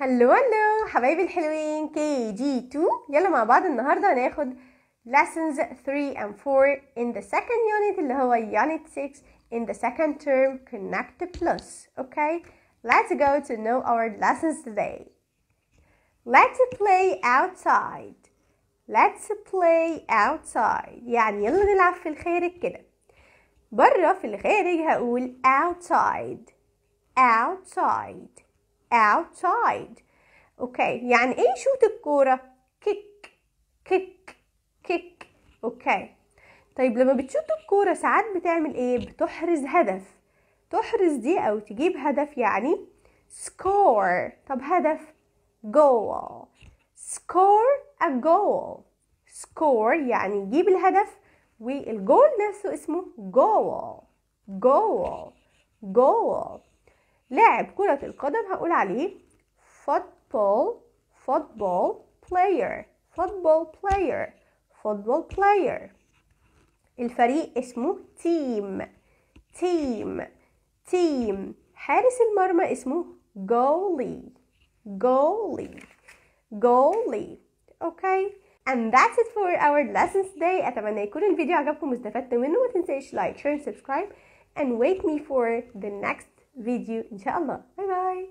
هلو هلو حبايبي الحلوين كي جي 2 يلا مع بعض النهارده هناخد lessons 3 and 4 in the second unit اللي هو unit 6 in the second term connect plus okay let's go to know our lessons today let's play outside let's play outside يعني يلا نلعب في الخارج كده بره في الخارج هقول outside outside outside اوكي يعني ايه شوت الكوره كيك كيك كيك اوكي طيب لما بتشوت الكوره ساعات بتعمل ايه بتحرز هدف تحرز دي او تجيب هدف يعني score طب هدف goal score a goal score يعني يجيب الهدف والجول نفسه اسمه goal goal goal لاعب كرة القدم هقول عليه football football player football player football player الفريق اسمه team team team حارس المرمى اسمه goalie goalie goalie okay And that's it for our lesson today. أتمنى يكون الفيديو عجبكم واستفدتوا منه. ما تنسيش لايك, شير and And wait me for the next video, inshallah. Bye bye.